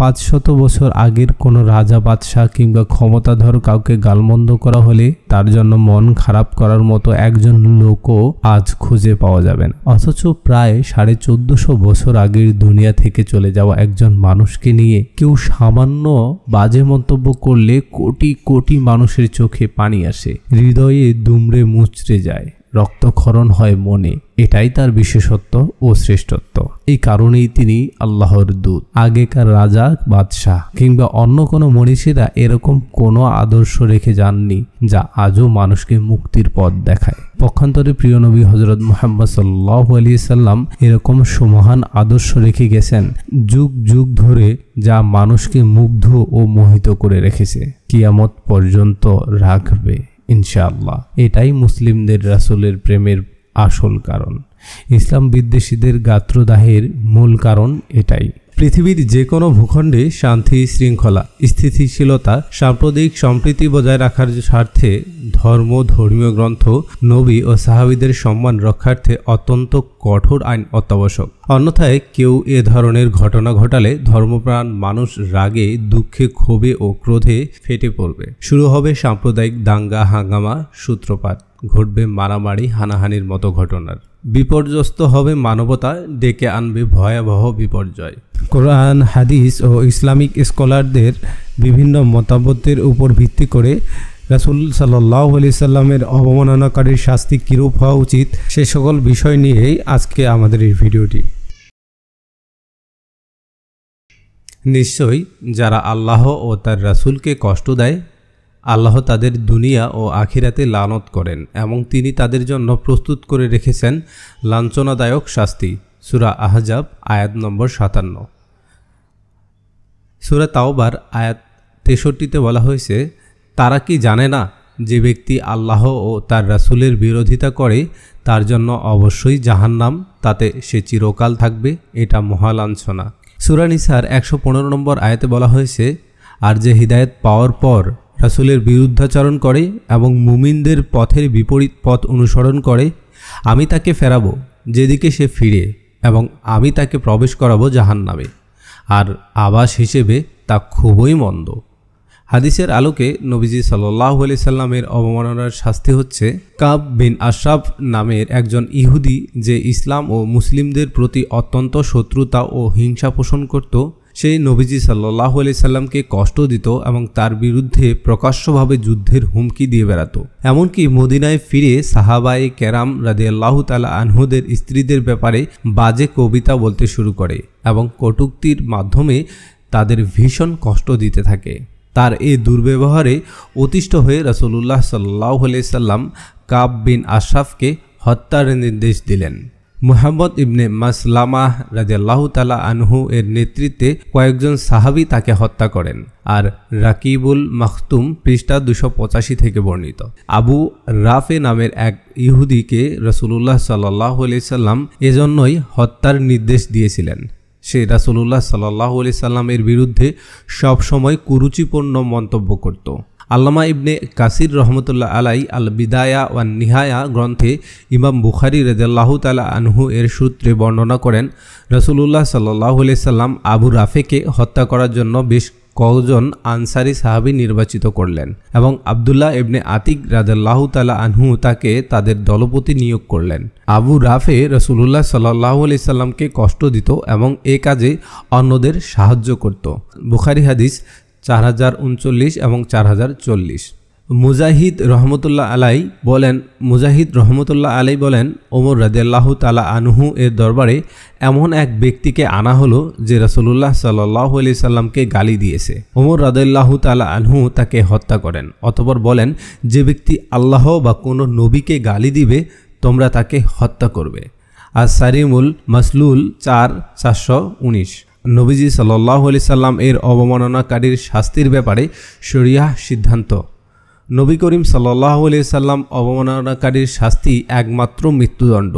পাঁচশত বছর আগের কোনো রাজা বাদশাহ কিংবা ক্ষমতাধর কাউকে গালমন্দ করা হলে তার জন্য মন খারাপ করার মতো একজন লোকও আজ খুঁজে পাওয়া যাবে না অথচ প্রায় সাড়ে চোদ্দশো বছর আগের দুনিয়া থেকে চলে যাওয়া একজন মানুষকে নিয়ে কেউ সামান্য বাজে মন্তব্য করলে কোটি কোটি মানুষের চোখে পানি আসে হৃদয়ে দুমড়ে মুচড়ে যায় রক্তক্ষরণ হয় মনে এটাই তার বিশেষত্ব ও শ্রেষ্ঠত্ব এই কারণেই তিনি আল্লাহর দূত আগেকার রাজা বাদশাহ কিংবা অন্য কোনো মনীষীরা এরকম কোনো আদর্শ রেখে যাননি যা আজও মানুষকে মুক্তির পথ দেখায় পক্ষান্তরে প্রিয় নবী হজরত মোহাম্মদ সাল্লাহ আলী সাল্লাম এরকম সমহান আদর্শ রেখে গেছেন যুগ যুগ ধরে যা মানুষকে মুগ্ধ ও মোহিত করে রেখেছে কিয়ামত পর্যন্ত রাখবে ইনশাআল্লাহ এটাই মুসলিমদের রাসুলের প্রেমের আসল কারণ ইসলাম বিদ্বেষীদের গাত্রদাহের মূল কারণ এটাই পৃথিবীর যে কোনো ভূখণ্ডে শান্তি শৃঙ্খলা স্থিতিশীলতা সাম্প্রদায়িক সম্প্রীতি বজায় রাখার স্বার্থে ধর্ম ধর্মীয় গ্রন্থ নবী ও সাহাবিদের সম্মান রক্ষার্থে অত্যন্ত কঠোর আইন অত্যাবশ্যক অন্যথায় কেউ এ ধরনের ঘটনা ঘটালে ধর্মপ্রাণ মানুষ রাগে দুঃখে ক্ষোভে ও ক্রোধে ফেটে পড়বে শুরু হবে সাম্প্রদায়িক দাঙ্গা হাঙ্গামা সূত্রপাত ঘটবে মারামারি হানাহানির মতো ঘটনার বিপর্যস্ত হবে মানবতা ডেকে আনবে ভয়াবহ বিপর্যয় কোরআন হাদিস ও ইসলামিক স্কলারদের বিভিন্ন মতামতের উপর ভিত্তি করে রাসুল সাল্লাহ আলি সাল্লামের অবমাননাকারীর শাস্তি কীরূপ হওয়া উচিত সে সকল বিষয় নিয়েই আজকে আমাদের এই ভিডিওটি নিশ্চয়ই যারা আল্লাহ ও তার রাসুলকে কষ্ট দেয় আল্লাহ তাদের দুনিয়া ও আখিরাতে লানত করেন এবং তিনি তাদের জন্য প্রস্তুত করে রেখেছেন লাঞ্ছনাদায়ক শাস্তি সুরা আহজাব আয়াত নম্বর সাতান্ন সুরা তাওবার আয়াত তেষট্টিতে বলা হয়েছে তারা কি জানে না যে ব্যক্তি আল্লাহ ও তার রাসুলের বিরোধিতা করে তার জন্য অবশ্যই জাহান্নাম তাতে সে চিরকাল থাকবে এটা মহালাঞ্ছনা সুরানিসার একশো পনেরো নম্বর আয়াতে বলা হয়েছে আর যে হৃদায়ত পাওয়ার পর রাসুলের বিরুদ্ধাচরণ করে এবং মুমিনদের পথের বিপরীত পথ অনুসরণ করে আমি তাকে ফেরাবো যেদিকে সে ফিরে এবং আমি তাকে প্রবেশ করাবো জাহান নামে আর আবাস হিসেবে তা খুবই মন্দ হাদিসের আলোকে নবীজি সাল্লাহ আলি সাল্লামের অবমাননার শাস্তি হচ্ছে কাব বিন আশরাফ নামের একজন ইহুদি যে ইসলাম ও মুসলিমদের প্রতি অত্যন্ত শত্রুতা ও হিংসা পোষণ করত সে নবীজি সাল্লাহ আলি সাল্লামকে কষ্ট দিত এবং তার বিরুদ্ধে প্রকাশ্যভাবে যুদ্ধের হুমকি দিয়ে বেড়াতো এমনকি মদিনায় ফিরে সাহাবাই ক্যারাম রাদে আল্লাহ তালা আনহুদের স্ত্রীদের ব্যাপারে বাজে কবিতা বলতে শুরু করে এবং কটুক্তির মাধ্যমে তাদের ভীষণ কষ্ট দিতে থাকে তার এই দুর্ব্যবহারে অতিষ্ঠ হয়ে রসুল্লাহ সাল্লাহ সাল্লাম কাব বিন আশরাফকে হত্যার নির্দেশ দিলেন মুহাম্মদ ইবনে মাসলামাহ রাজাল্লাহ তালা আনহু এর নেতৃত্বে কয়েকজন সাহাবি তাকে হত্যা করেন আর রাকিবুল মাখতুম পৃষ্ঠা দুশো পঁচাশি থেকে বর্ণিত আবু রাফে নামের এক ইহুদিকে রসুলুল্লাহ সাল্লাহ সাল্লাম এজন্যই হত্যার নির্দেশ দিয়েছিলেন সে রাসুলুল্লাহ সাল্লাহ সাল্লামের বিরুদ্ধে সবসময় কুরুচিপূর্ণ মন্তব্য করত আল্লামা ইবনে কাসির রহমতুল্লাহ আলাই আল বিদায়া ওয়ান নিহায়া গ্রন্থে ইমাম বুখারি রেদাল্লাহ তালা আনহু এর সূত্রে বর্ণনা করেন রসুলুল্লাহ সাল্লাহ সাল্লাম আবু রাফেকে হত্যা করার জন্য বেশ কজন আনসারি সাহাবি নির্বাচিত করলেন এবং আবদুল্লাহ ইবনে আতিক রাজাল্লাহ তালা আনহু তাকে তাদের দলপতি নিয়োগ করলেন আবু রাফে রসুলুল্লাহ সাল্লাহ আলি সাল্লামকে কষ্ট দিত এবং এ কাজে অন্যদের সাহায্য করত বুখারি হাদিস চার হাজার উনচল্লিশ এবং চার হাজার চল্লিশ মুজাহিদ রহমতুল্লাহ আলাই বলেন মুজাহিদ রহমতুল্লাহ আলাই বলেন ওমর রাজিয়াল্লাহ তালা আনহু এর দরবারে এমন এক ব্যক্তিকে আনা হলো যে রসুল্লাহ সাল্লাহ আলি সাল্লামকে গালি দিয়েছে ওমর রাজিয়াল্লাহ তালা আনহু তাকে হত্যা করেন অতপর বলেন যে ব্যক্তি আল্লাহ বা কোনো নবীকে গালি দিবে তোমরা তাকে হত্যা করবে আর সারিমুল মাসলুল চার চারশো উনিশ নবীজি সাল্লাহ আলি সাল্লাম এর অবমাননাকারীর শাস্তির ব্যাপারে শরিয়াহ সিদ্ধান্ত নবী করিম সাল্লাহ আলি সাল্লাম অবমাননাকারীর শাস্তি একমাত্র মৃত্যুদণ্ড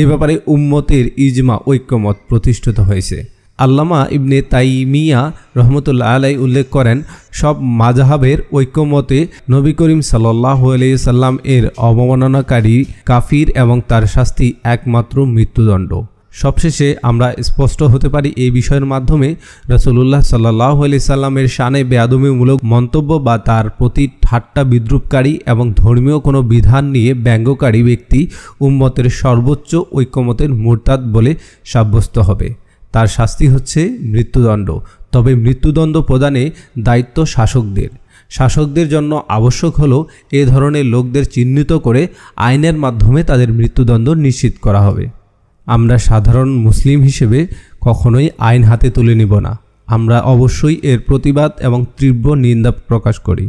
এ ব্যাপারে উম্মতের ইজমা ঐক্যমত প্রতিষ্ঠিত হয়েছে আল্লামা ইবনে তাইমিয়া রহমতুল্লাহ আলাই উল্লেখ করেন সব মাজাহাবের ঐক্যমতে নবী করিম সাল্লাহ সাল্লাম এর অবমাননাকারী কাফির এবং তার শাস্তি একমাত্র মৃত্যুদণ্ড সবশেষে আমরা স্পষ্ট হতে পারি এই বিষয়ের মাধ্যমে রসুল্লাহ সাল্লাহ আলি সাল্লামের শানে বেয়াদমিমূলক মন্তব্য বা তার প্রতি ঠাট্টা বিদ্রুপকারী এবং ধর্মীয় কোনো বিধান নিয়ে ব্যঙ্গকারী ব্যক্তি উম্মতের সর্বোচ্চ ঐক্যমতের মোরতাদ বলে সাব্যস্ত হবে তার শাস্তি হচ্ছে মৃত্যুদণ্ড তবে মৃত্যুদণ্ড প্রদানে দায়িত্ব শাসকদের শাসকদের জন্য আবশ্যক হল এ ধরনের লোকদের চিহ্নিত করে আইনের মাধ্যমে তাদের মৃত্যুদণ্ড নিশ্চিত করা হবে আমরা সাধারণ মুসলিম হিসেবে কখনোই আইন হাতে তুলে নিব না আমরা অবশ্যই এর প্রতিবাদ এবং তীব্র নিন্দা প্রকাশ করি